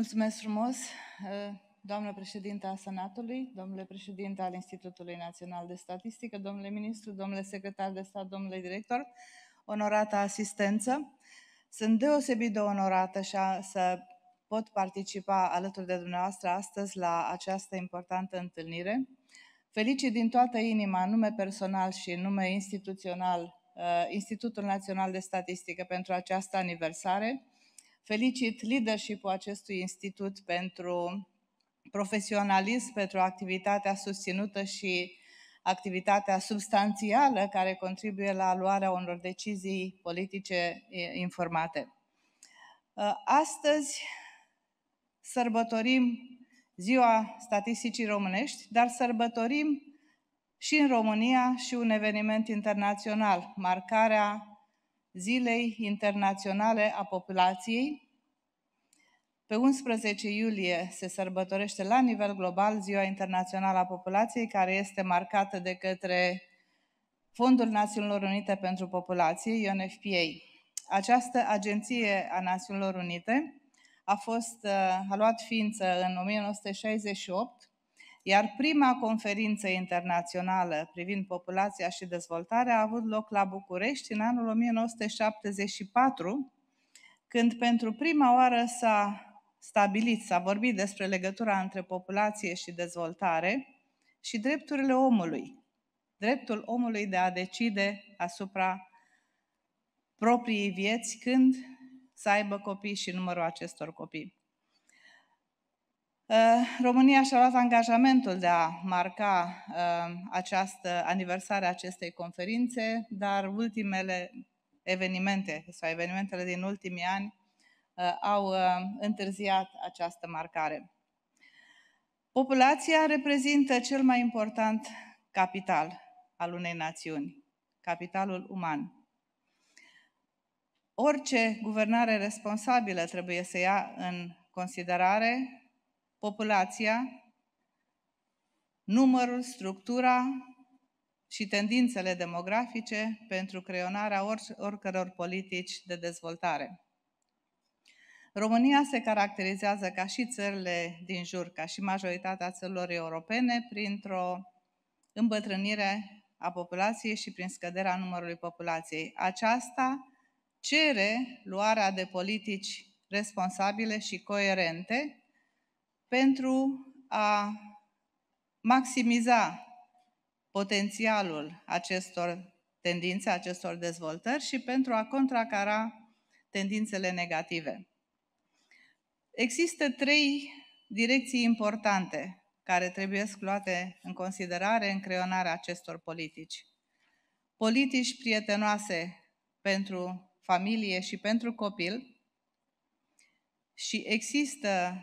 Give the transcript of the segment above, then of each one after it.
Mulțumesc frumos, uh, doamnă președinte a Senatului, domnule președinte al Institutului Național de Statistică, domnule ministru, domnule secretar de stat, domnule director, onorată asistență. Sunt deosebit de onorată și a, să pot participa alături de dumneavoastră astăzi la această importantă întâlnire. Felicit din toată inima, în nume personal și în nume instituțional, uh, Institutul Național de Statistică pentru această aniversare Felicit leadership-ul acestui institut pentru profesionalism, pentru activitatea susținută și activitatea substanțială care contribuie la luarea unor decizii politice informate. Uh, astăzi sărbătorim Ziua Statisticii Românești, dar sărbătorim și în România și un eveniment internațional, marcarea Zilei Internaționale a Populației. Pe 11 iulie se sărbătorește la nivel global Ziua Internațională a Populației, care este marcată de către Fondul Națiunilor Unite pentru Populație, UNFPA. Această agenție a Națiunilor Unite a, fost, uh, a luat ființă în 1968 iar prima conferință internațională privind populația și dezvoltarea a avut loc la București în anul 1974, când pentru prima oară s-a stabilit, s-a vorbit despre legătura între populație și dezvoltare și drepturile omului, dreptul omului de a decide asupra propriei vieți când să aibă copii și numărul acestor copii. Eh, România și-a luat angajamentul de a marca eh, această aniversare a acestei conferințe, dar ultimele evenimente sau evenimentele din ultimii ani eh, au întârziat această marcare. Populația reprezintă cel mai important capital al unei națiuni, capitalul uman. Orice guvernare responsabilă trebuie să ia în considerare populația, numărul, structura și tendințele demografice pentru creionarea oricăror politici de dezvoltare. România se caracterizează ca și țările din jur, ca și majoritatea țărilor europene, printr-o îmbătrânire a populației și prin scăderea numărului populației. Aceasta cere luarea de politici responsabile și coerente pentru a maximiza potențialul acestor tendințe, acestor dezvoltări și pentru a contracara tendințele negative. Există trei direcții importante care trebuie luate în considerare în creionarea acestor politici. Politici prietenoase pentru familie și pentru copil și există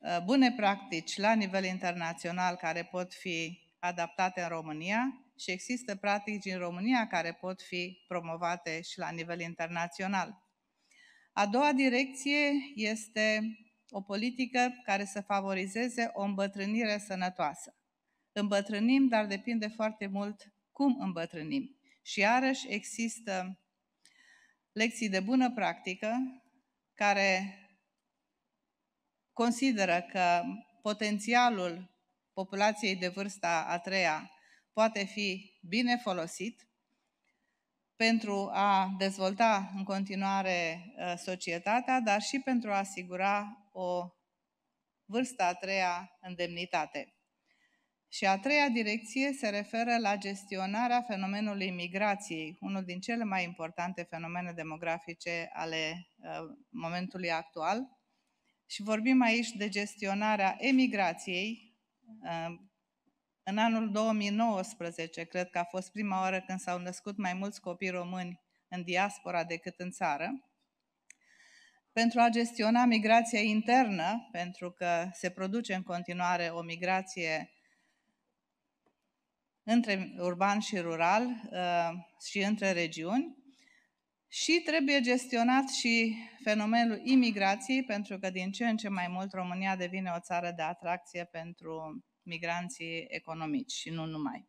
Uh, bune practici la nivel internațional care pot fi adaptate în România și există practici în România care pot fi promovate și la nivel internațional. A doua direcție este o politică care să favorizeze o îmbătrânire sănătoasă. Îmbătrânim, dar depinde foarte mult cum îmbătrânim. Și iarăși există lecții de bună practică care consideră că potențialul populației de vârsta a treia poate fi bine folosit pentru a dezvolta în continuare ă, societatea, dar și pentru a asigura o vârstă a treia în demnitate. Și a treia direcție se referă la gestionarea fenomenului migrației, unul din cele mai importante fenomene demografice ale uh, momentului actual, și vorbim aici de gestionarea emigrației. În anul 2019, cred că a fost prima oară când s-au născut mai mulți copii români în diaspora decât în țară. Pentru a gestiona migrația internă, pentru că se produce în continuare o migrație între urban și rural uh, și între regiuni, și trebuie gestionat și fenomenul imigrației, pentru că din ce în ce mai mult România devine o țară de atracție pentru migranții economici și nu numai.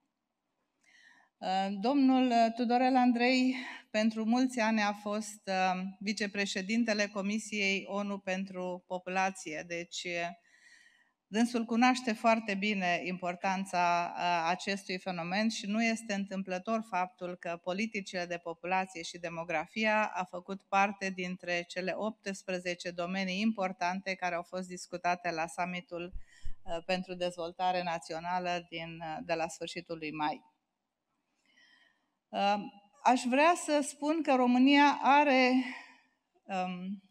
Uh, domnul Tudorel Andrei pentru mulți ani a fost uh, vicepreședintele Comisiei ONU pentru Populație, deci uh, Dânsul cunoaște foarte bine importanța acestui fenomen și nu este întâmplător faptul că politicile de populație și demografia a făcut parte dintre cele 18 domenii importante care au fost discutate la summitul pentru dezvoltare națională din, de la sfârșitul lui mai. Aș vrea să spun că România are um,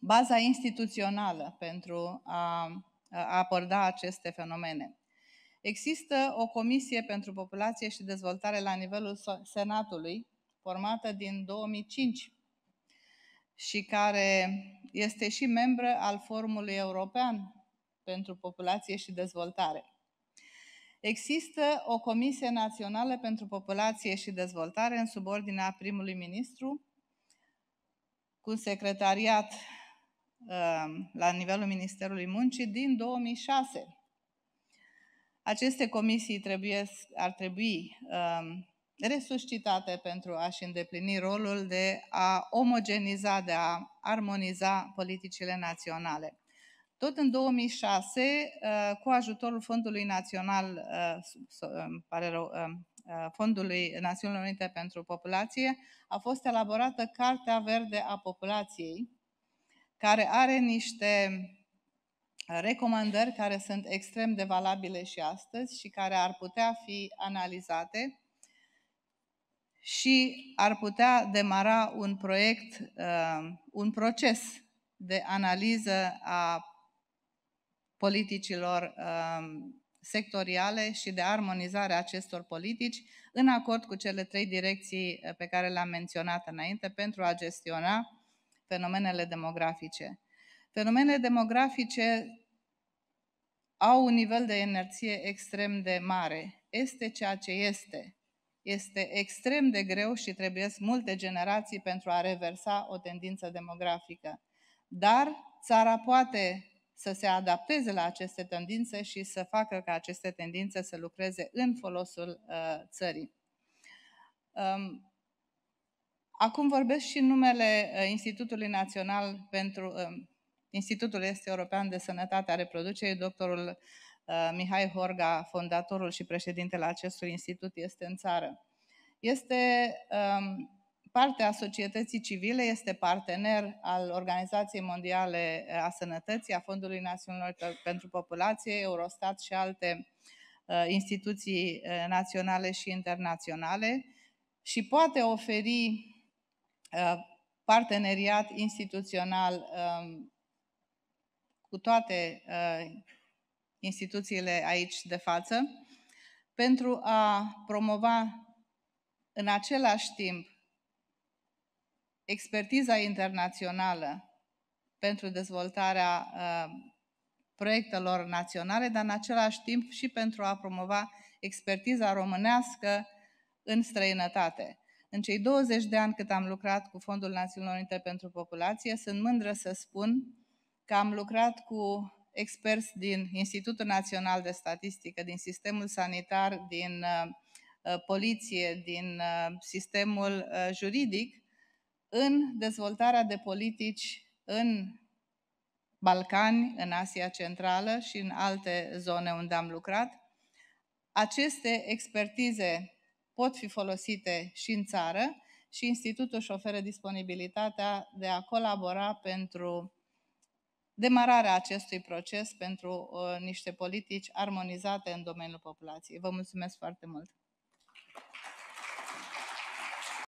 baza instituțională pentru a a aborda aceste fenomene. Există o comisie pentru populație și dezvoltare la nivelul Senatului, formată din 2005 și care este și membră al Forumului European pentru Populație și Dezvoltare. Există o Comisie Națională pentru Populație și Dezvoltare în subordinea primului ministru, cu un secretariat Um, la nivelul Ministerului Muncii din 2006. Aceste comisii trebuie, ar trebui um, resuscitate pentru a-și îndeplini rolul de a omogeniza, de a armoniza politicile naționale. Tot în 2006, uh, cu ajutorul Fondului Național, uh, pare rău, uh, Fondului Națiunilor Unite pentru Populație, a fost elaborată Cartea Verde a Populației, care are niște uh, recomandări care sunt extrem de valabile și astăzi și care ar putea fi analizate și ar putea demara un proiect, uh, un proces de analiză a politicilor uh, sectoriale și de armonizare a acestor politici în acord cu cele trei direcții pe care le-am menționat înainte pentru a gestiona fenomenele demografice. Fenomenele demografice au un nivel de inerție extrem de mare. Este ceea ce este. Este extrem de greu și trebuie multe generații pentru a reversa o tendință demografică. Dar țara poate să se adapteze la aceste tendințe și să facă ca aceste tendințe să lucreze în folosul uh, țării. Um, Acum vorbesc și în numele uh, Institutului Național pentru uh, Institutul este European de Sănătate a Reproducerii, doctorul uh, Mihai Horga, fondatorul și președintele acestui institut, este în țară. Este um, parte a societății civile, este partener al Organizației Mondiale a Sănătății, a Fondului Național pentru Populație, Eurostat și alte instituții naționale și internaționale și poate oferi Uh, parteneriat instituțional um, cu toate uh, instituțiile aici de față, pentru a promova în același timp expertiza internațională pentru dezvoltarea uh, proiectelor naționale, dar în același timp și pentru a promova expertiza românească în străinătate. În cei 20 de ani cât am lucrat cu Fondul Națiunilor Unite pentru Populație, sunt mândră să spun că am lucrat cu experți din Institutul Național de Statistică, din sistemul sanitar, din uh, uh, poliție, din uh, sistemul juridic, în dezvoltarea de politici în Balcani, în Asia Centrală și în alte zone unde am lucrat. Aceste expertize pot fi folosite și în țară și institutul își oferă disponibilitatea de a colabora pentru demararea acestui proces pentru uh, niște politici armonizate în domeniul populației. Vă mulțumesc foarte mult!